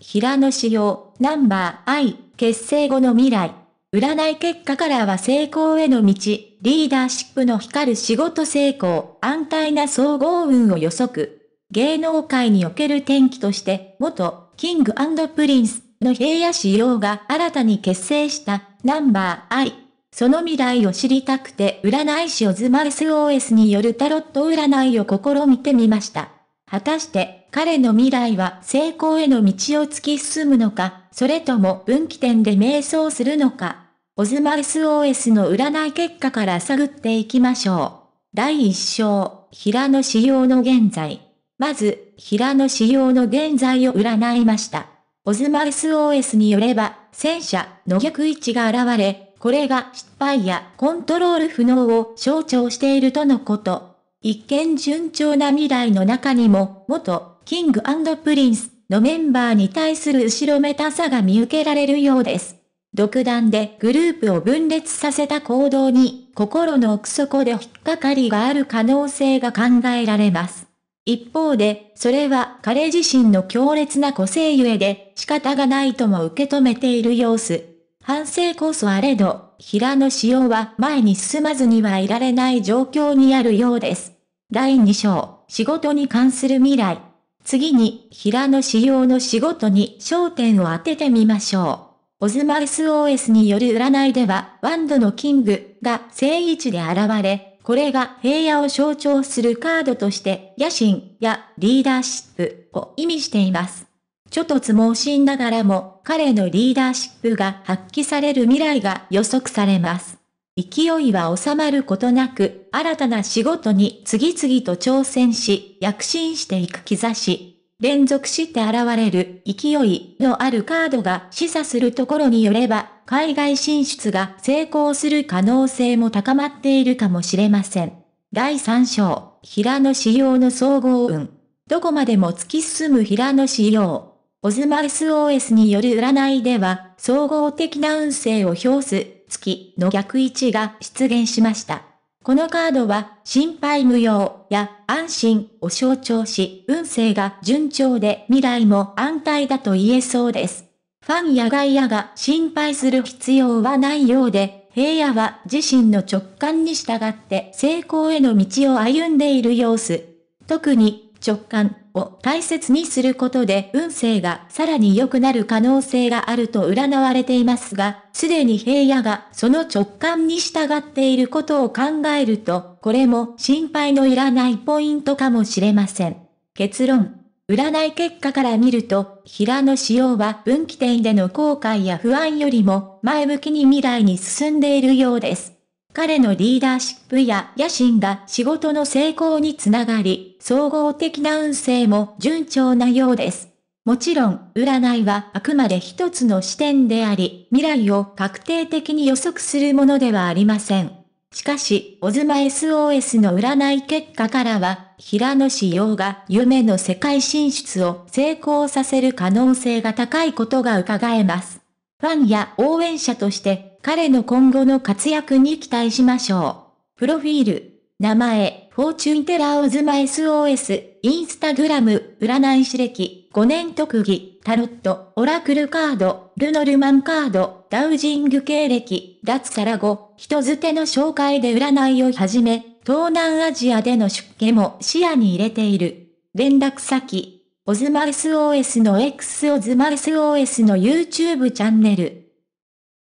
平野紫耀、ナンバー I、結成後の未来。占い結果からは成功への道、リーダーシップの光る仕事成功、安泰な総合運を予測。芸能界における転機として、元、キングプリンスの平野仕様が新たに結成した、ナンバー I。その未来を知りたくて占い師オズマ SOS によるタロット占いを試みてみました。果たして彼の未来は成功への道を突き進むのか、それとも分岐点で迷走するのか。オズマ SOS の占い結果から探っていきましょう。第1章、平野仕様の現在。まず、平野仕様の現在を占いました。オズマ SOS によれば、戦車の逆位置が現れ、これが失敗やコントロール不能を象徴しているとのこと。一見順調な未来の中にも、元キングプリンスのメンバーに対する後ろめたさが見受けられるようです。独断でグループを分裂させた行動に、心の奥底で引っかかりがある可能性が考えられます。一方で、それは彼自身の強烈な個性ゆえで、仕方がないとも受け止めている様子。反省こそあれど、平野紫耀は前に進まずにはいられない状況にあるようです。第2章、仕事に関する未来。次に、平野仕様の仕事に焦点を当ててみましょう。オズマ SOS による占いでは、ワンドのキングが正位置で現れ、これが平野を象徴するカードとして、野心やリーダーシップを意味しています。ちょっとつ盲信ながらも、彼のリーダーシップが発揮される未来が予測されます。勢いは収まることなく、新たな仕事に次々と挑戦し、躍進していく兆し。連続して現れる勢いのあるカードが示唆するところによれば、海外進出が成功する可能性も高まっているかもしれません。第3章、平野仕様の総合運。どこまでも突き進む平野仕様。オズマ SOS による占いでは、総合的な運勢を表す月きの逆位置が出現しました。このカードは、心配無用や安心を象徴し、運勢が順調で未来も安泰だと言えそうです。ファンや外野が心配する必要はないようで、平野は自身の直感に従って成功への道を歩んでいる様子。特に直感を大切にすることで運勢がさらに良くなる可能性があると占われていますが、すでに平野がその直感に従っていることを考えると、これも心配のいらないポイントかもしれません。結論。占い結果から見ると、平野仕様は分岐点での後悔や不安よりも前向きに未来に進んでいるようです。彼のリーダーシップや野心が仕事の成功につながり、総合的な運勢も順調なようです。もちろん、占いはあくまで一つの視点であり、未来を確定的に予測するものではありません。しかし、オズマ SOS の占い結果からは、平野紫耀が夢の世界進出を成功させる可能性が高いことが伺えます。ファンや応援者として彼の今後の活躍に期待しましょう。プロフィール、名前、フォーチュンテラーオズマ SOS、インスタグラム、占い師歴、5年特技、タロット、オラクルカード、ルノルマンカード、ダウジング経歴、脱サラ後、人捨ての紹介で占いを始め、東南アジアでの出家も視野に入れている。連絡先、オズマ SOS の X オズマ SOS の YouTube チャンネル。